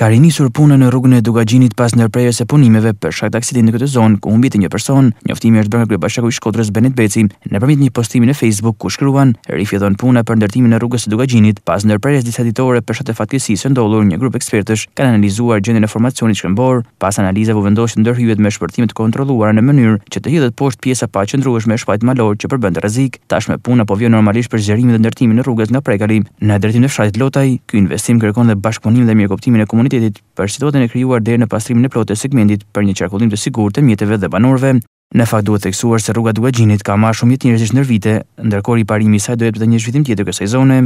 Ka rinisur punën në rrugën e Dugagjinit pas ndërprerjes së punimeve për shkak të aksidentit në këtë zonë, ku humbi një person. Njoftimi është bërë kryebashkiaku i Shkodrës Benet Beci nëpërmjet një postimi në Facebook ku shkruan: "Rifillon puna për ndërtimin e rrugës së Dugagjinit pas ndërprerjes disa ditore për shkak të fatkeqësisë ndodhur një grup ekspertësh kanë analizuar gjendjen e formacionit shkëmbor, pas analizave u vendosën ndërhyjet me shpërthime të kontrolluara në mënyrë që të hidhet poshtë pjesa pa qëndrueshme e shpajtë malor që përbën rrezik. Tashmë puna po vjen normalisht për zgjerimin dhe ndërtimin e rrugës nga Prekali në drejtim të fshatit Lotaj. Ky investim kërkon dhe bashkëpunim dhe mirëkuptimin e komunitetit për situatën e krijuar deri në pastrimin e plotë të segmentit për një qarkullim të sigurt të mjeteve dhe banorëve. Në fakt duhet theksuar se rruga Duagjinit ka marrë shumë njerëzish ndër vite, ndërkohë i parimi i saj do të jetë vetëm një zhvillim tjetër kësaj zone.